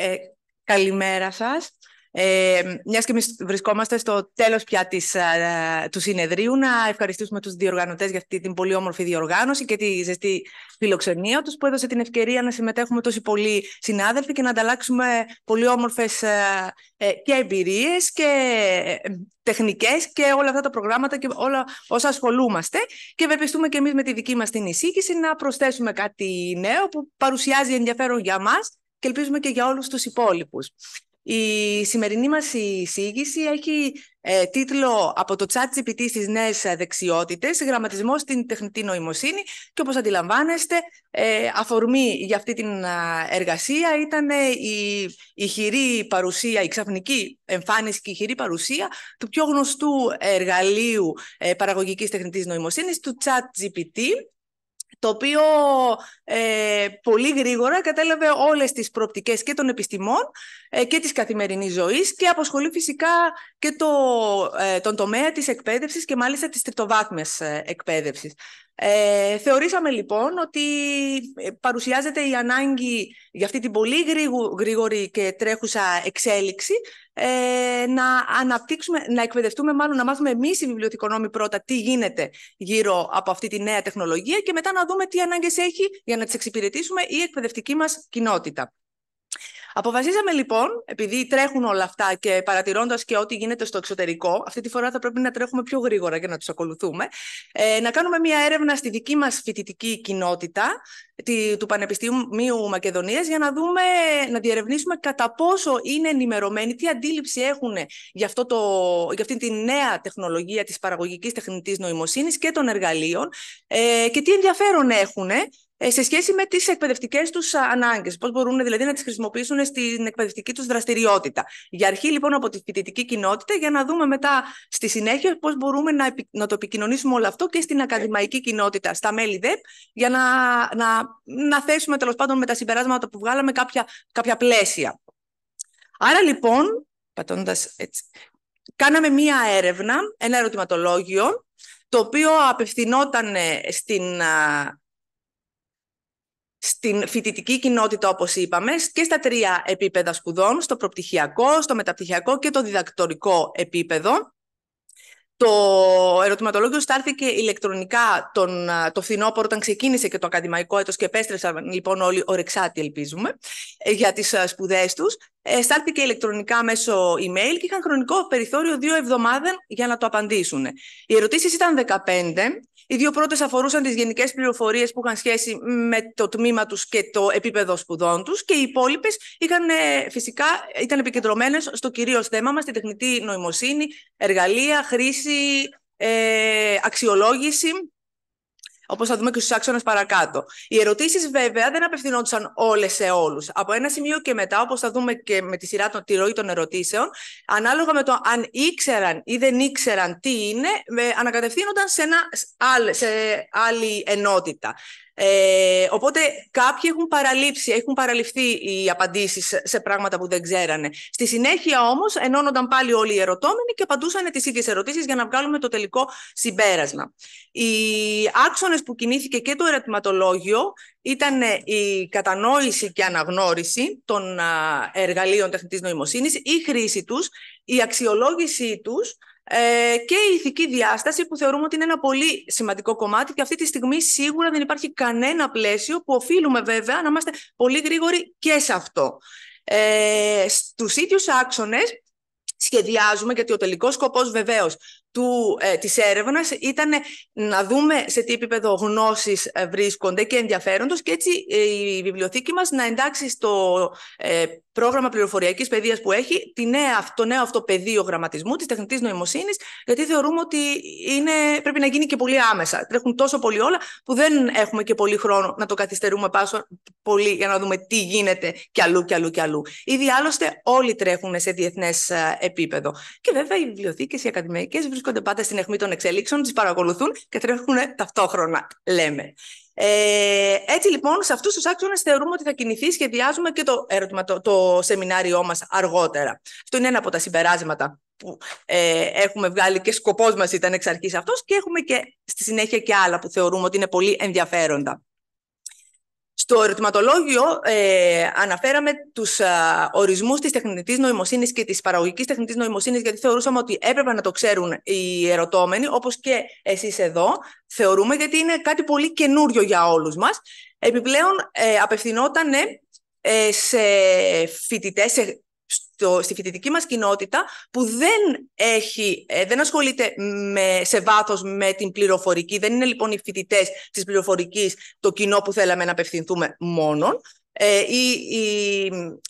Ε, καλημέρα σας. Ε, μιας και εμείς βρισκόμαστε στο τέλος πια της, α, ε, του συνεδρίου να ευχαριστήσουμε τους διοργανωτές για αυτή την πολύ όμορφη διοργάνωση και τη ζεστή φιλοξενία τους που έδωσε την ευκαιρία να συμμετέχουμε τόσοι πολλοί συνάδελφοι και να ανταλλάξουμε πολύ όμορφες α, ε, ε, και εμπειρίες και τεχνικές και όλα αυτά τα προγράμματα και όλα όσα ασχολούμαστε και ευελπιστούμε και εμείς με τη δική μας την εισήγηση να προσθέσουμε κάτι νέο που παρουσιάζει ενδιαφέρον για μας και ελπίζουμε και για όλους τους υπόλοιπους. Η σημερινή μας εισήγηση έχει ε, τίτλο «Από το chat GPT στις νέες δεξιότητες, γραμματισμός στην τεχνητή νοημοσύνη» και όπως αντιλαμβάνεστε, ε, αφορμή για αυτή την εργασία ήταν ε, η, η χειρή παρουσία, η ξαφνική εμφάνιση και η χειρή παρουσία του πιο γνωστού εργαλείου ε, παραγωγικής τεχνητής νοημοσύνης, του chat το οποίο ε, πολύ γρήγορα κατέλαβε όλες τις προοπτικές και των επιστημών ε, και της καθημερινής ζωής και αποσχολεί φυσικά και το, ε, τον τομέα της εκπαίδευσης και μάλιστα της τριτοβάθμιας ε, εκπαίδευσης. Ε, θεωρήσαμε λοιπόν ότι ε, παρουσιάζεται η ανάγκη για αυτή την πολύ γρήγορη και τρέχουσα εξέλιξη ε, να αναπτύξουμε, να εκπαιδευτούμε μάλλον, να μάθουμε εμείς οι βιβλιοθηκονόμοι πρώτα τι γίνεται γύρω από αυτή τη νέα τεχνολογία και μετά να δούμε τι ανάγκες έχει για να τις εξυπηρετήσουμε η εκπαιδευτική μας κοινότητα. Αποφασίσαμε λοιπόν, επειδή τρέχουν όλα αυτά και παρατηρώντας και ό,τι γίνεται στο εξωτερικό, αυτή τη φορά θα πρέπει να τρέχουμε πιο γρήγορα για να τους ακολουθούμε, ε, να κάνουμε μια έρευνα στη δική μας φοιτητική κοινότητα του Πανεπιστημίου Μακεδονίας για να δούμε, να διερευνήσουμε κατά πόσο είναι ενημερωμένοι, τι αντίληψη έχουν για, αυτό το, για αυτή τη νέα τεχνολογία της παραγωγικής τεχνητής νοημοσύνης και των εργαλείων ε, και τι ενδιαφέρον έχουν ε, σε σχέση με τις εκπαιδευτικές τους ανάγκες, πώς μπορούν δηλαδή να τις χρησιμοποιήσουν στην εκπαιδευτική τους δραστηριότητα. Για αρχή λοιπόν από τη φοιτητική κοινότητα, για να δούμε μετά στη συνέχεια πώς μπορούμε να, να το επικοινωνήσουμε όλο αυτό και στην ακαδημαϊκή κοινότητα, στα μέλη ΔΕΠ, για να, να, να θέσουμε τέλος πάντων με τα συμπεράσματα που βγάλαμε κάποια, κάποια πλαίσια. Άρα λοιπόν, πατώντας έτσι, κάναμε μία έρευνα, ένα ερωτηματολόγιο, το οποίο απευθυνόταν στην στην φοιτητική κοινότητα, όπως είπαμε, και στα τρία επίπεδα σπουδών, στο προπτυχιακό, στο μεταπτυχιακό και το διδακτορικό επίπεδο. Το ερωτηματολόγιος στάρθηκε ηλεκτρονικά τον, το φθινόπωρο όταν ξεκίνησε και το ακαδημαϊκό έτος και επέστρεψαν λοιπόν όλοι ορεξάτοι ελπίζουμε ε, για τις σπουδές τους. στάρθηκε ε, ηλεκτρονικά μέσω email και είχαν χρονικό περιθώριο δύο εβδομάδων για να το απαντήσουν. Οι ερωτήσεις ήταν 15. Οι δύο πρώτες αφορούσαν τις γενικές πληροφορίες που είχαν σχέση με το τμήμα τους και το επίπεδο σπουδών τους. Και οι υπόλοιπες ε, φυσικά ήταν επικεντρωμένες στο κυρίως θέμα μας, τη τεχνητή νοημοσύνη, εργαλεία, χρήση, ε, αξιολόγηση, όπως θα δούμε και στους άξονες παρακάτω. Οι ερωτήσεις βέβαια, δεν απευθυνόντουσαν όλες σε όλους Από ένα σημείο και μετά, όπως θα δούμε και με τη σειρά των, τη ροή των ερωτήσεων, ανάλογα με το αν ήξεραν ή δεν ήξεραν τι είναι, ε, ανακατευθύνονταν σε, ένα, σε άλλη ενότητα. Ε, οπότε κάποιοι έχουν παραλείψει, έχουν παραλυφθεί οι απαντήσεις σε πράγματα που δεν ξέρανε. Στη συνέχεια όμως ενώνονταν πάλι όλοι οι ερωτώμενοι και απαντούσαν τις ίδιες ερωτήσεις για να βγάλουμε το τελικό συμπέρασμα. Οι άξονες που κινήθηκε και το ερωτηματολόγιο ήταν ε, η κατανόηση και αναγνώριση των εργαλείων τεχνητής νοημοσύνης, η χρήση τους, η αξιολόγησή τους, ε, και η ηθική διάσταση που θεωρούμε ότι είναι ένα πολύ σημαντικό κομμάτι και αυτή τη στιγμή σίγουρα δεν υπάρχει κανένα πλαίσιο που οφείλουμε βέβαια να είμαστε πολύ γρήγοροι και σε αυτό. Ε, στους ίδιους άξονες σχεδιάζουμε, γιατί ο τελικός σκοπός βεβαίως του, ε, της έρευνας ήταν να δούμε σε τι επίπεδο γνώσης ε, βρίσκονται και ενδιαφέροντος και έτσι ε, η βιβλιοθήκη μας να εντάξει στο ε, πρόγραμμα πληροφοριακής παιδείας που έχει τη νέα, το νέο αυτό πεδίο γραμματισμού της τεχνητής νοημοσύνης γιατί θεωρούμε ότι είναι, πρέπει να γίνει και πολύ άμεσα. Τρέχουν τόσο πολύ όλα που δεν έχουμε και πολύ χρόνο να το καθυστερούμε πάσο πολύ για να δούμε τι γίνεται κι αλλού κι αλλού κι αλλού. Ήδη άλλωστε όλοι τρέχουν σε διεθνές επίπεδο. Και βέβαια οι βιβλιοθήκες, οι ακαδημαϊκές βρίσκονται πάντα στην αιχμή των εξελίξεων, τις παρακολουθούν και τρέχουν ταυτόχρονα, λέμε. Ε, έτσι λοιπόν, σε αυτούς τους άξονες θεωρούμε ότι θα κινηθεί, σχεδιάζουμε και το, ερωτημα, το, το σεμινάριό μας αργότερα. Αυτό είναι ένα από τα συμπεράσματα που ε, έχουμε βγάλει και σκοπός μας ήταν εξ αρχής αυτός και έχουμε και στη συνέχεια και άλλα που θεωρούμε ότι είναι πολύ ενδιαφέροντα. Στο ερωτηματολόγιο ε, αναφέραμε τους ε, ορισμούς της τεχνητής νοημοσύνης και της παραγωγικής τεχνητής νοημοσύνης, γιατί θεωρούσαμε ότι έπρεπε να το ξέρουν οι ερωτώμενοι, όπως και εσείς εδώ θεωρούμε, γιατί είναι κάτι πολύ καινούριο για όλους μας. Επιπλέον, ε, απευθυνόταν ε, σε φοιτητές, σε στο, στη φοιτητική μας κοινότητα που δεν, έχει, ε, δεν ασχολείται με, σε βάθος με την πληροφορική. Δεν είναι λοιπόν οι φοιτητές της πληροφορικής το κοινό που θέλαμε να απευθυνθούμε μόνον. Ε, η, η,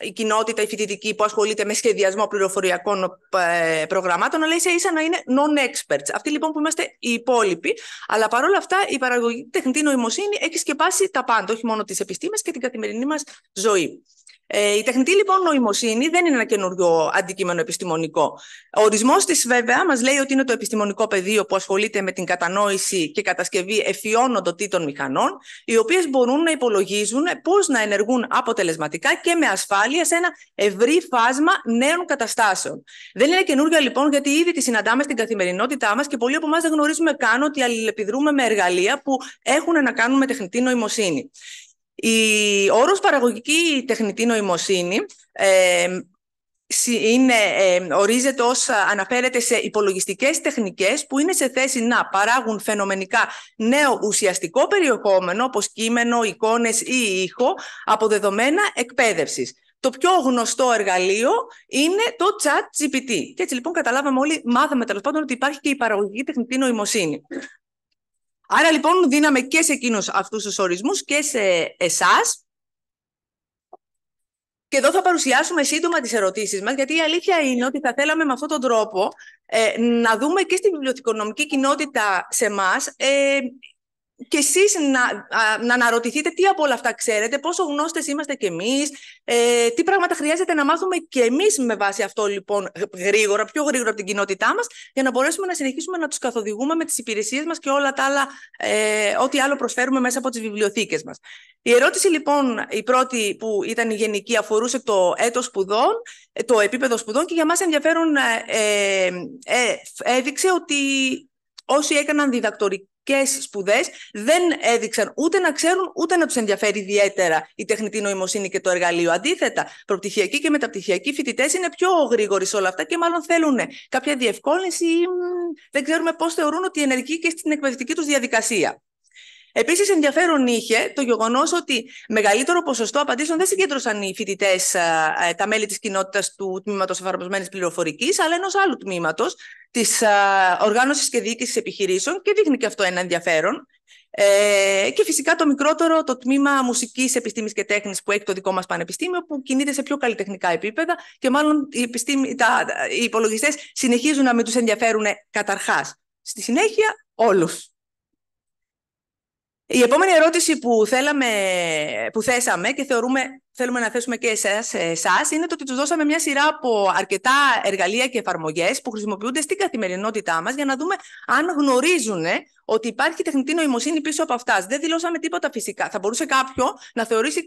η, κοινότητα, η φοιτητική που ασχολείται με σχεδιασμό πληροφοριακών ε, προγραμμάτων, αλλά ίσα ίσα να είναι non-experts. Αυτοί λοιπόν που είμαστε οι υπόλοιποι. Αλλά παρόλα αυτά η παραγωγή τεχνητή νοημοσύνη έχει σκεπάσει τα πάντα, όχι μόνο τις επιστήμες και την καθημερινή μας ζωή. Ε, η τεχνητή λοιπόν νοημοσύνη δεν είναι ένα καινούριο αντικείμενο επιστημονικό. Ο ορισμός της, βέβαια, μας λέει ότι είναι το επιστημονικό πεδίο που ασχολείται με την κατανόηση και κατασκευή εφιών οντοτήτων μηχανών, οι οποίες μπορούν να υπολογίζουν πώς να ενεργούν αποτελεσματικά και με ασφάλεια σε ένα ευρύ φάσμα νέων καταστάσεων. Δεν είναι καινούργια λοιπόν, γιατί ήδη τη συναντάμε στην καθημερινότητά μας και πολλοί από εμάς δεν γνωρίζουμε καν ότι αλληλεπιδρούμε με εργαλεία που έχουν να κάνουν με τεχνητή νοημοσύνη. Η όρος παραγωγική τεχνητή νοημοσύνη ε, είναι, ορίζεται ως αναφέρεται σε υπολογιστικές τεχνικές που είναι σε θέση να παράγουν φαινομενικά νέο ουσιαστικό περιεχόμενο όπως κείμενο, εικόνες ή ήχο από δεδομένα εκπαίδευσης. Το πιο γνωστό εργαλείο είναι το chat GPT. Και έτσι λοιπόν καταλάβαμε όλοι, μάθαμε τέλος πάντων ότι υπάρχει και η παραγωγική τεχνητή νοημοσύνη. Άρα λοιπόν δίναμε και σε εκείνους αυτούς τους ορισμούς και σε εσάς. Και εδώ θα παρουσιάσουμε σύντομα τις ερωτήσεις μας, γιατί η αλήθεια είναι ότι θα θέλαμε με αυτόν τον τρόπο ε, να δούμε και στη βιβλιοθηκονομική κοινότητα σε εμά και εσείς να, να αναρωτηθείτε τι από όλα αυτά ξέρετε, πόσο γνώστες είμαστε κι εμείς, ε, τι πράγματα χρειάζεται να μάθουμε κι εμείς με βάση αυτό λοιπόν γρήγορα, πιο γρήγορα από την κοινότητά μας, για να μπορέσουμε να συνεχίσουμε να τους καθοδηγούμε με τις υπηρεσίες μας και όλα τα άλλα, ε, ό,τι άλλο προσφέρουμε μέσα από τις βιβλιοθήκες μας. Η ερώτηση λοιπόν, η πρώτη που ήταν η γενική, αφορούσε το έτος σπουδών, ε, το επίπεδο σπουδών και για μας ενδιαφέρον ε, ε, ε έδειξε ότι όσοι έκαναν διδακτορική σπουδές δεν έδειξαν ούτε να ξέρουν ούτε να τους ενδιαφέρει ιδιαίτερα η τεχνητή νοημοσύνη και το εργαλείο. Αντίθετα, προπτυχιακοί και μεταπτυχιακοί φοιτητές είναι πιο γρήγοροι σε όλα αυτά και μάλλον θέλουν κάποια διευκόλυνση ή δεν ξέρουμε πώς θεωρούν ότι ενεργεί και στην εκπαιδευτική τους διαδικασία. Επίσης, ενδιαφέρον είχε το γεγονός ότι μεγαλύτερο ποσοστό απαντήσεων δεν συγκέντρωσαν οι φοιτητές, ε, ε, τα μέλη της κοινότητας του τμήματος εφαρμοσμένης πληροφορικής, αλλά ενός άλλου τμήματος της ε, οργάνωσης και διοίκησης επιχειρήσεων και δείχνει και αυτό ένα ενδιαφέρον. Ε, και φυσικά το μικρότερο, το τμήμα μουσικής, επιστήμης και τέχνης που έχει το δικό μας πανεπιστήμιο, που κινείται σε πιο καλλιτεχνικά επίπεδα και μάλλον οι, οι υπολογιστές συνεχίζουν να με του ενδιαφέρουν καταρχάς. Στη συνέχεια, όλους. Η επόμενη ερώτηση που, θέλαμε, που θέσαμε και θεωρούμε, θέλουμε να θέσουμε και εσάς, εσάς είναι το ότι τους δώσαμε μια σειρά από αρκετά εργαλεία και εφαρμογές που χρησιμοποιούνται στην καθημερινότητά μας για να δούμε αν γνωρίζουν ε, ότι υπάρχει τεχνητή νοημοσύνη πίσω από αυτάς. Δεν δηλώσαμε τίποτα φυσικά. Θα μπορούσε κάποιο να θεωρήσει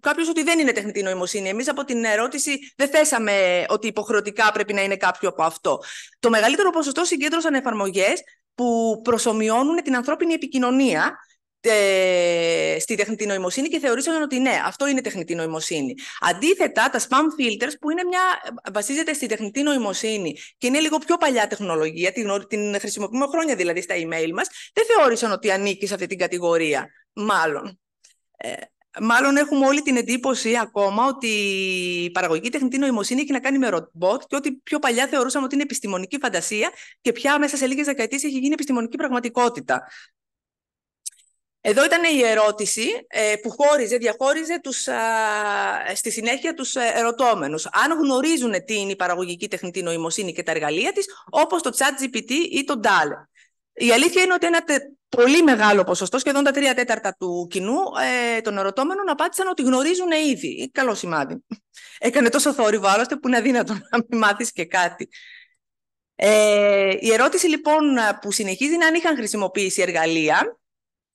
κάποιο ότι δεν είναι τεχνητή νοημοσύνη. Εμείς από την ερώτηση δεν θέσαμε ότι υποχρεωτικά πρέπει να είναι κάποιο από αυτό. Το μεγαλύτερο ποσοστό συγκέντρωσαν εφαρμογές που προσωμιώνουν την ανθρώπινη επικοινωνία ε, στη τεχνητή νοημοσύνη και θεωρήσαν ότι ναι, αυτό είναι τεχνητή νοημοσύνη. Αντίθετα, τα spam filters που είναι μια, βασίζεται στη τεχνητή νοημοσύνη και είναι λίγο πιο παλιά τεχνολογία, την, την χρησιμοποιούμε χρόνια δηλαδή στα email μας, δεν θεώρησαν ότι ανήκει σε αυτή την κατηγορία, μάλλον. Ε, μάλλον έχουμε όλη την εντύπωση ακόμα ότι η παραγωγική τεχνητή νοημοσύνη έχει να κάνει με ρομπότ και ότι πιο παλιά θεωρούσαμε ότι είναι επιστημονική φαντασία και πια μέσα σε λίγες δεκαετίες έχει γίνει επιστημονική πραγματικότητα. Εδώ ήταν η ερώτηση ε, που χώριζε, διαχώριζε τους, στη συνέχεια τους ε, ερωτώμενους. Αν γνωρίζουν τι είναι η παραγωγική τεχνητή νοημοσύνη και τα εργαλεία της, όπως το ChatGPT ή το DAL. Η αλήθεια είναι ότι ένα πολύ μεγάλο ποσοστό, σχεδόν τα τρία τέταρτα του κοινού ε, των ερωτώμενων, απάντησαν ότι γνωρίζουν ήδη. Καλό σημάδι. Έκανε τόσο θόρυβο άλλωστε που είναι αδύνατο να μην μάθεις και κάτι. Ε, η ερώτηση λοιπόν που συνεχίζει είναι αν είχαν χρησιμοποιήσει εργαλεία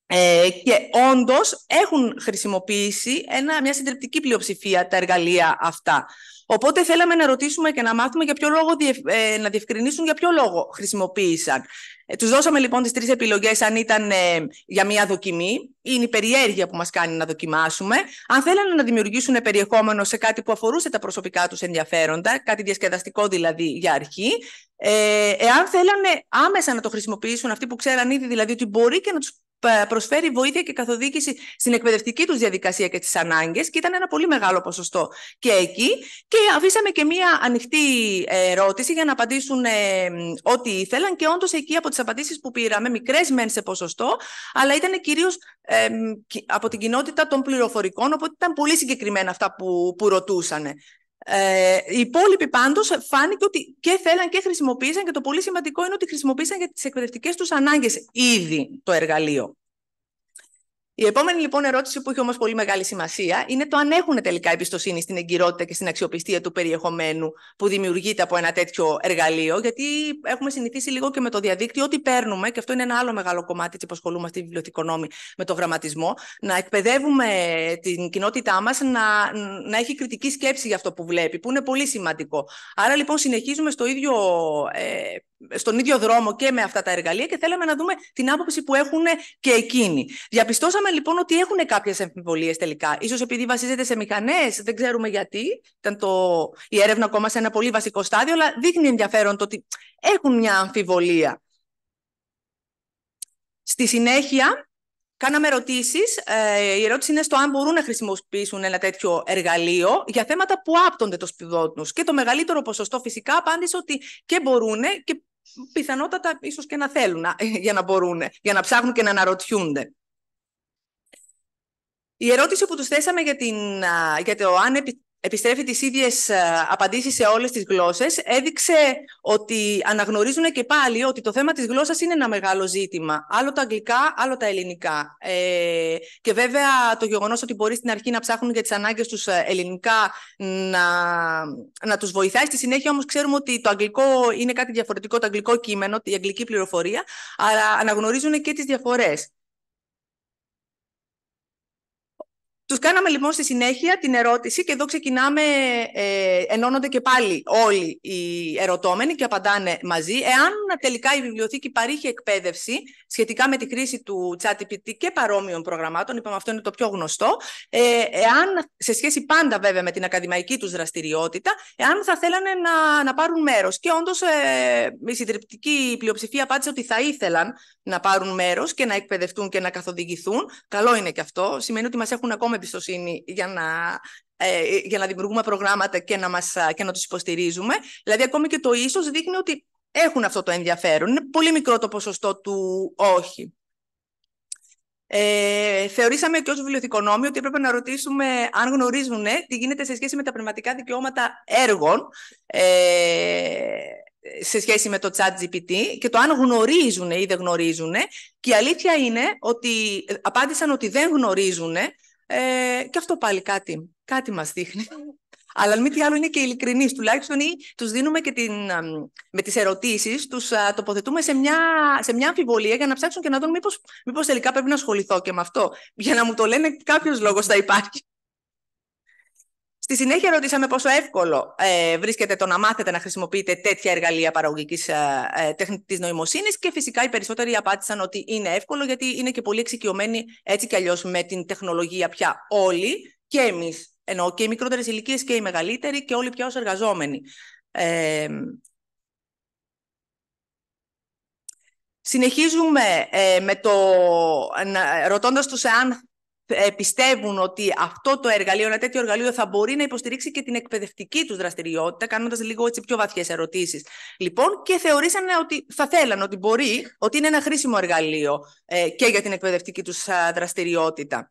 ε, και όντως έχουν χρησιμοποιήσει ένα, μια συντριπτική πλειοψηφία τα εργαλεία αυτά. Οπότε θέλαμε να ρωτήσουμε και να μάθουμε για ποιο λόγο, ε, να διευκρινίσουν για ποιο λόγο χρησιμοποίησαν. Ε, τους δώσαμε λοιπόν τις τρεις επιλογές αν ήταν ε, για μια δοκιμή. Είναι η περιέργεια που μας κάνει να δοκιμάσουμε. Αν θέλανε να δημιουργήσουν περιεχόμενο σε κάτι που αφορούσε τα προσωπικά τους ενδιαφέροντα, κάτι διασκεδαστικό δηλαδή για αρχή. Ε, εάν θέλανε άμεσα να το χρησιμοποιήσουν αυτοί που ξέραν ήδη δηλαδή ότι μπορεί και να τους προσφέρει βοήθεια και καθοδήγηση στην εκπαιδευτική τους διαδικασία και τις ανάγκες, και ήταν ένα πολύ μεγάλο ποσοστό και εκεί. Και αφήσαμε και μία ανοιχτή ε, ερώτηση για να απαντήσουν ε, ό,τι ήθελαν. Και όντως εκεί από τις απαντήσεις που πήραμε, μικρές μεν σε ποσοστό, αλλά ήταν κυρίως από την κοινότητα των πληροφορικών, οπότε ήταν πολύ συγκεκριμένα αυτά που, που ρωτούσαν. Ε, οι υπόλοιποι πάντως φάνηκε ότι και θέλαν και χρησιμοποίησαν και το πολύ σημαντικό είναι ότι χρησιμοποίησαν για τις εκπαιδευτικές τους ανάγκες ήδη το εργαλείο. Η επόμενη λοιπόν ερώτηση που έχει όμως πολύ μεγάλη σημασία είναι το αν έχουν τελικά εμπιστοσύνη στην εγκυρότητα και στην αξιοπιστία του περιεχομένου που δημιουργείται από ένα τέτοιο εργαλείο. Γιατί έχουμε συνηθίσει λίγο και με το διαδίκτυο ότι παίρνουμε, και αυτό είναι ένα άλλο μεγάλο κομμάτι που ασχολούμαστε στη βιβλιοθηκονόμοι με το γραμματισμό, να εκπαιδεύουμε την κοινότητά μας να, να έχει κριτική σκέψη για αυτό που βλέπει, που είναι πολύ σημαντικό. Άρα λοιπόν συνεχίζουμε στο ίδιο ε, στον ίδιο δρόμο και με αυτά τα εργαλεία και θέλαμε να δούμε την άποψη που έχουν και εκείνοι. Διαπιστώσαμε λοιπόν ότι έχουν κάποιες αμφιβολίε τελικά. σω επειδή βασίζεται σε μηχανές, δεν ξέρουμε γιατί. Ήταν το... η έρευνα ακόμα σε ένα πολύ βασικό στάδιο, αλλά δείχνει ενδιαφέρον το ότι έχουν μια αμφιβολία. Στη συνέχεια, Κάναμε ερωτήσεις. Ε, η ερώτηση είναι στο αν μπορούν να χρησιμοποιήσουν ένα τέτοιο εργαλείο για θέματα που άπτονται το τους. Και το μεγαλύτερο ποσοστό φυσικά απάντησε ότι και μπορούν και πιθανότατα ίσως και να θέλουν για να μπορούν, για να ψάχνουν και να αναρωτιούνται. Η ερώτηση που τους θέσαμε για, την, για το αν επιστρέφει τις ίδιες ε, απαντήσεις σε όλες τις γλώσσες, έδειξε ότι αναγνωρίζουν και πάλι ότι το θέμα της γλώσσας είναι ένα μεγάλο ζήτημα. Άλλο τα αγγλικά, άλλο τα ελληνικά. Ε, και βέβαια το γεγονός ότι μπορεί στην αρχή να ψάχνουν για τις ανάγκες τους ε, ελληνικά να, να τους βοηθάει. Στη συνέχεια όμως ξέρουμε ότι το αγγλικό είναι κάτι διαφορετικό, το αγγλικό κείμενο, η αγγλική πληροφορία, αλλά αναγνωρίζουν και τις διαφορές. Τους κάναμε λοιπόν στη συνέχεια την ερώτηση και εδώ ξεκινάμε, ε, ενώνονται και πάλι όλοι οι ερωτώμενοι και απαντάνε μαζί, εάν τελικά η βιβλιοθήκη παρήχε εκπαίδευση σχετικά με τη χρήση του ChatGPT και παρόμοιων προγραμμάτων, είπαμε αυτό είναι το πιο γνωστό, ε, εάν σε σχέση πάντα βέβαια με την ακαδημαϊκή τους δραστηριότητα, εάν θα θέλανε να, να πάρουν μέρος. Και όντως ε, η συντριπτική πλειοψηφία απάντησε ότι θα ήθελαν να πάρουν μέρος και να εκπαιδευτούν και να καθοδηγηθούν. Καλό είναι και αυτό, σημαίνει ότι μας έχουν ακόμα εμπιστοσύνη για να, ε, για να δημιουργούμε προγράμματα και να, μας, ε, και να τους υποστηρίζουμε. Δηλαδή, ακόμη και το ίσως δείχνει ότι έχουν αυτό το ενδιαφέρον. Είναι πολύ μικρό το ποσοστό του όχι. Ε, θεωρήσαμε και ως βιβλιοθηκονόμοι ότι έπρεπε να ρωτήσουμε αν γνωρίζουν τι γίνεται σε σχέση με τα πνευματικά δικαιώματα έργων ε, σε σχέση με το chat GPT και το αν γνωρίζουν ή δεν γνωρίζουν. Και η αλήθεια είναι ότι απάντησαν ότι δεν γνωρίζουν ε, και αυτό πάλι κάτι, κάτι μας δείχνει. Αλλά μη τι άλλο είναι και ειλικρινής. τουλάχιστον ή τους δίνουμε και την, με τις ερωτήσεις, τους τοποθετούμε σε μια, σε μια αμφιβολία για να ψάξουν και να δουν μήπως, μήπως τελικά πρέπει να ασχοληθώ και με αυτό. Για να μου το λένε κάποιος λόγος θα υπάρχει. Στη συνέχεια ρωτήσαμε πόσο εύκολο ε, βρίσκεται το να μάθετε να χρησιμοποιείτε τέτοια εργαλεία παραγωγικής ε, ε τεχνητή νοημοσύνης και φυσικά οι περισσότεροι απάντησαν ότι είναι εύκολο γιατί είναι και πολύ εξοικειωμένοι έτσι κι αλλιώς με την τεχνολογία πια όλοι και εμείς. ενώ και οι μικρότερες ηλικίες και οι μεγαλύτεροι και όλοι πια ως εργαζόμενοι. Ε, Συνεχίζουμε με το, ρωτώντας τους εάν ε, πιστεύουν ότι αυτό το εργαλείο, ένα τέτοιο εργαλείο θα μπορεί να υποστηρίξει και την εκπαιδευτική τους δραστηριότητα, κανοντά λίγο έτσι πιο βαθίε ερωτήσεις. Λοιπόν, και θεωρήσανε ότι θα θέλαν, ότι μπορεί, ότι είναι ένα χρήσιμο εργαλείο ε, και για την εκπαιδευτική τους δραστηριότητα.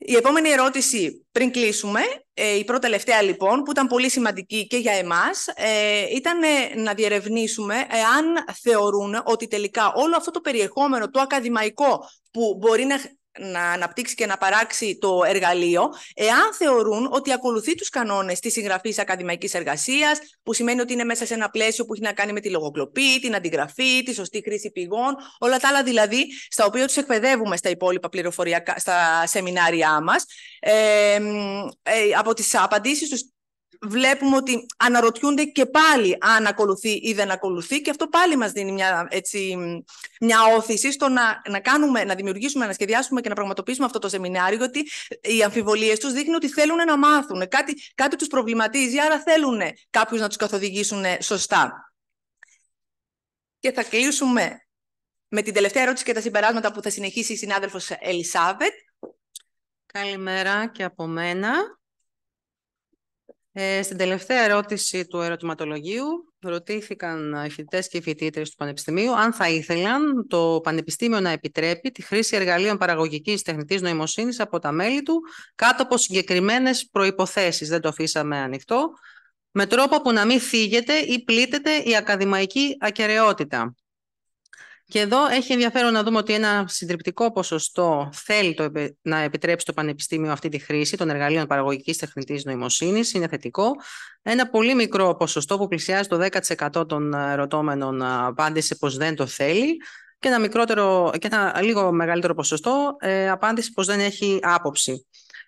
Η επόμενη ερώτηση πριν κλείσουμε, ε, η πρώτη τελευταία λοιπόν, που ήταν πολύ σημαντική και για εμάς, ε, ήταν ε, να διερευνήσουμε εάν θεωρούν ότι τελικά όλο αυτό το περιεχόμενο, το ακαδημαϊκό που μπορεί να να αναπτύξει και να παράξει το εργαλείο, εάν θεωρούν ότι ακολουθεί τους κανόνες της συγγραφής ακαδημαϊκής εργασίας, που σημαίνει ότι είναι μέσα σε ένα πλαίσιο που έχει να κάνει με τη λογοκλοπή, την αντιγραφή, τη σωστή χρήση πηγών, όλα τα άλλα δηλαδή, στα οποία τους εκπαιδεύουμε στα υπόλοιπα πληροφοριακά, στα σεμινάρια μας. Ε, ε, από τις απαντήσεις τους βλέπουμε ότι αναρωτιούνται και πάλι αν ακολουθεί ή δεν ακολουθεί και αυτό πάλι μας δίνει μια, έτσι, μια όθηση στο να, να, κάνουμε, να δημιουργήσουμε, να σχεδιάσουμε και να πραγματοποιήσουμε αυτό το σεμινάριο γιατί οι αμφιβολίες τους δείχνουν ότι θέλουν να μάθουν, κάτι, κάτι τους προβληματίζει, άρα θέλουν κάποιους να τους καθοδηγήσουν σωστά. Και θα κλείσουμε με την τελευταία ερώτηση και τα συμπεράσματα που θα συνεχίσει η συνάδελφος Ελισάβετ. Καλημέρα και από μένα. Ε, στην τελευταία ερώτηση του ερωτηματολογίου ρωτήθηκαν οι φοιτητές και οι φοιτήτρε του Πανεπιστημίου αν θα ήθελαν το Πανεπιστήμιο να επιτρέπει τη χρήση εργαλείων παραγωγικής τεχνητής νοημοσύνης από τα μέλη του κάτω από συγκεκριμένες προϋποθέσεις, δεν το αφήσαμε ανοιχτό, με τρόπο που να μην θίγεται ή πλήττεται η ακαδημαϊκή ακαιρεότητα. Και εδώ έχει ενδιαφέρον να δούμε ότι ένα συντριπτικό ποσοστό θέλει το, να επιτρέψει το Πανεπιστήμιο αυτή τη χρήση των εργαλείων παραγωγικής τεχνητής νοημοσύνης. Είναι θετικό. Ένα πολύ μικρό ποσοστό που πλησιάζει το 10% των ερωτώμενων ε, απάντησε πως δεν το θέλει. Και ένα, μικρότερο, και ένα λίγο μεγαλύτερο ποσοστό ε, απάντησε πως δεν έχει άποψη.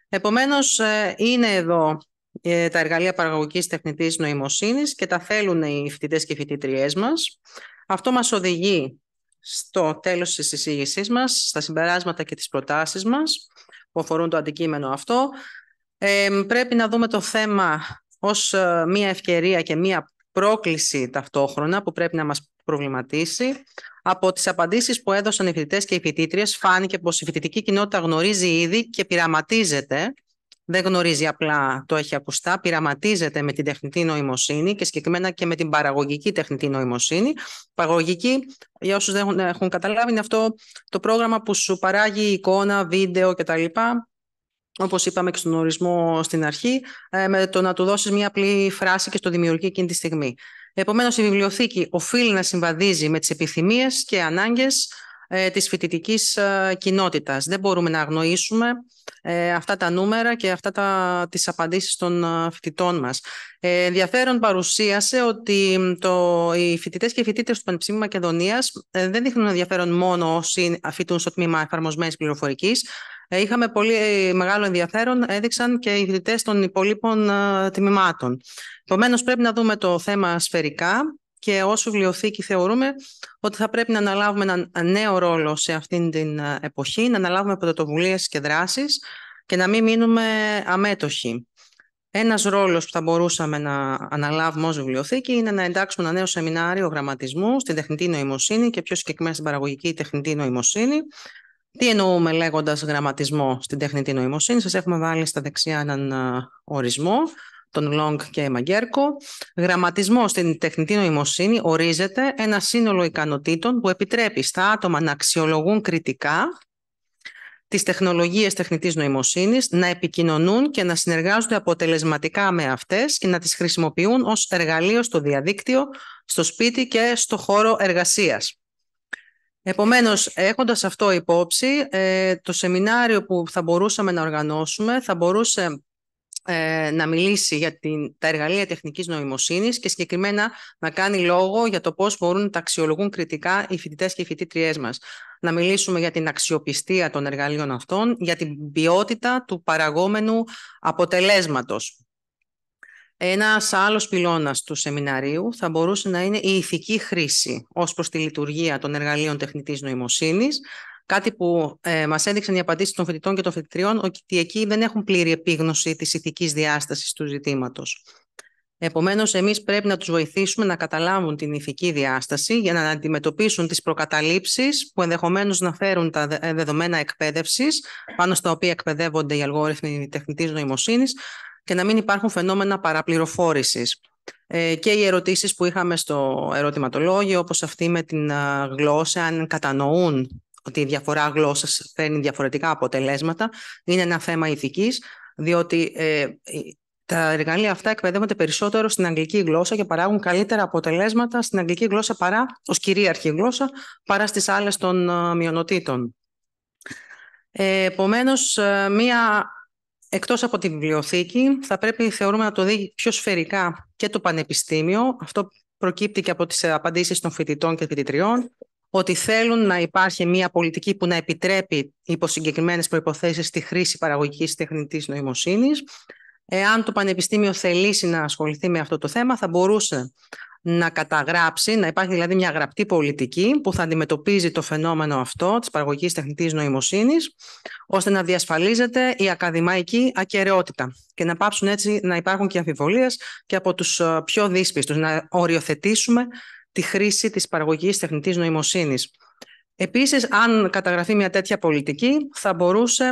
Επομένως, ε, είναι εδώ ε, τα εργαλεία παραγωγικής τεχνητής νοημοσύνης και τα θέλουν οι φοιτητές και οι φοιτήτριές Αυτό μας οδηγεί στο τέλος της εισήγησής μας, στα συμπεράσματα και τις προτάσεις μας που αφορούν το αντικείμενο αυτό. πρέπει να δούμε το θέμα ως ε, μία ευκαιρία και μία πρόκληση ταυτόχρονα που πρέπει να μας προβληματίσει. Από τις απαντήσεις που έδωσαν οι φοιτητές και οι φοιτήτριες φάνηκε πως η φοιτητική κοινότητα γνωρίζει ήδη και πειραματίζεται δεν γνωρίζει απλά το έχει ακουστά, πειραματίζεται με την τεχνητή νοημοσύνη και συγκεκριμένα και με την παραγωγική τεχνητή νοημοσύνη. Παραγωγική, για όσους δεν έχουν καταλάβει, είναι αυτό το πρόγραμμα που σου παράγει εικόνα, βίντεο κτλ. Όπως είπαμε και στον ορισμό στην αρχή, ε, με το να του δώσεις μια απλή φράση και στο δημιουργεί εκείνη τη στιγμή. Επομένως, η βιβλιοθήκη οφείλει να συμβαδίζει με τις επιθυμίες και ανάγκες ε, της φοιτητικής ε, κοινότητας. Δεν μπορούμε να αγνοήσουμε ε, αυτά τα νούμερα και αυτά τα, τις απαντήσεις των ε, φοιτητών μας. Ε, ενδιαφέρον παρουσίασε ότι το, οι φοιτητές και οι φοιτήτες του Πανεπιστημίου Μακεδονίας ε, δεν δείχνουν ενδιαφέρον μόνο όσοι φοιτούν στο τμήμα εφαρμοσμένης πληροφορικής, Είχαμε πολύ μεγάλο ενδιαφέρον, έδειξαν και οι φοιτητές των υπολείπων τμήματων. Επομένως, πρέπει να δούμε το θέμα σφαιρικά και ως βιβλιοθήκη θεωρούμε ότι θα πρέπει να αναλάβουμε έναν νέο ρόλο σε αυτήν την ε, εποχή, να αναλάβουμε πρωτοβουλίες και δράσεις και να μην μείνουμε αμέτωχοι. Ένας ρόλος που θα μπορούσαμε να αναλάβουμε ως βιβλιοθήκη είναι να εντάξουμε ένα νέο σεμινάριο γραμματισμού στην τεχνητή νοημοσύνη και πιο συγκεκριμένα στην παραγωγική τεχνητή νοημοσύνη. Τι εννοούμε λέγοντας γραμματισμό στην τεχνητή νοημοσύνη. Σας έχουμε βάλει στα δεξιά έναν ε, ορισμό τον Λόγκ και Μαγκέρκο. Γραμματισμό στην τεχνητή νοημοσύνη ορίζεται ένα σύνολο ικανοτήτων που επιτρέπει στα άτομα να αξιολογούν κριτικά τις τεχνολογίες τεχνητής νοημοσύνης, να επικοινωνούν και να συνεργάζονται αποτελεσματικά με αυτές και να τις χρησιμοποιούν ως εργαλείο στο διαδίκτυο, στο σπίτι και στο χώρο εργασίας. Επομένως, έχοντας αυτό υπόψη, ε, το σεμινάριο που θα μπορούσαμε να οργανώσουμε θα μπορούσε ε, να μιλήσει για την, τα εργαλεία τεχνικής νοημοσύνης και συγκεκριμένα να κάνει λόγο για το πώς μπορούν να τα αξιολογούν κριτικά οι φοιτητές και οι φοιτήτριές μας. Να μιλήσουμε για την αξιοπιστία των εργαλείων αυτών, για την ποιότητα του παραγόμενου αποτελέσματος. Ένας άλλος πυλώνας του σεμιναρίου θα μπορούσε να είναι η ηθική χρήση ως προς τη λειτουργία των εργαλείων τεχνητής νοημοσύνης, Κάτι που ε, μας έδειξαν οι απαντήσεις των φοιτητών και των φοιτητριών ότι εκεί δεν έχουν πλήρη επίγνωση της ηθικής διάστασης του ζητήματος. Επομένως, εμείς πρέπει να τους βοηθήσουμε να καταλάβουν την ηθική διάσταση για να αντιμετωπίσουν τις προκαταλήψεις που ενδεχομένως να φέρουν τα ε, δεδομένα εκπαίδευσης, πάνω στα οποία εκπαιδεύονται οι αλγόριθμοι τεχνητής νοημοσύνης, και να μην υπάρχουν φαινόμενα παραπληροφόρησης. Ε, και οι ερωτήσεις που είχαμε στο ερωτηματολόγιο, όπως αυτή με την ε, γλώσσα, αν κατανοούν ότι η διαφορά γλώσσας φέρνει διαφορετικά αποτελέσματα. Είναι ένα θέμα ηθικής, διότι ε, τα εργαλεία αυτά εκπαιδεύονται περισσότερο στην αγγλική γλώσσα και παράγουν καλύτερα αποτελέσματα στην αγγλική γλώσσα παρά ως κυρίαρχη γλώσσα, παρά στις άλλες των ε, μειονοτήτων. Ε, επομένως, ε, μία Εκτός από τη βιβλιοθήκη, θα πρέπει θεωρούμε να το δει πιο σφαιρικά και το πανεπιστήμιο. Αυτό προκύπτει και από τις απαντήσεις των φοιτητών και φοιτητριών ότι θέλουν να υπάρχει μια πολιτική που να επιτρέπει υπό συγκεκριμένες προποθέσει τη χρήση παραγωγικής τεχνητής νοημοσύνης. Εάν το Πανεπιστήμιο θελήσει να ασχοληθεί με αυτό το θέμα, θα μπορούσε να καταγράψει, να υπάρχει δηλαδή μια γραπτή πολιτική που θα αντιμετωπίζει το φαινόμενο αυτό της παραγωγής τεχνητής νοημοσύνης, ώστε να διασφαλίζεται η ακαδημαϊκή ακαιρεότητα και να πάψουν έτσι να υπάρχουν και αμφιβολίες και από τους ε, πιο δύσπιστους, να οριοθετήσουμε τη χρήση της παραγωγής τεχνητής νοημοσύνης. Επίσης, αν καταγραφεί μια τέτοια πολιτική, θα μπορούσε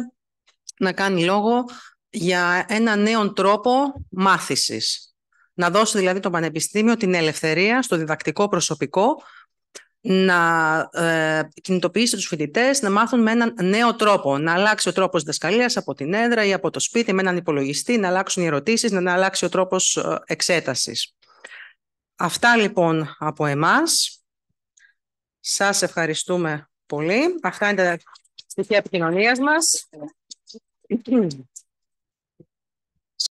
να κάνει λόγο για ένα νέο τρόπο μάθησης. Να δώσει δηλαδή το Πανεπιστήμιο την ελευθερία στο διδακτικό προσωπικό να ε, κινητοποιήσει τους φοιτητές να μάθουν με έναν νέο τρόπο, να αλλάξει ο τρόπος διδασκαλίας από την έδρα ή από το σπίτι, με έναν υπολογιστή, να αλλάξουν οι ερωτήσεις, να αλλάξει ο τρόπος ε, εξέτασης. Αυτά λοιπόν από εμάς. Σας ευχαριστούμε πολύ. Αυτά είναι τα στοιχεία επικοινωνίας μας.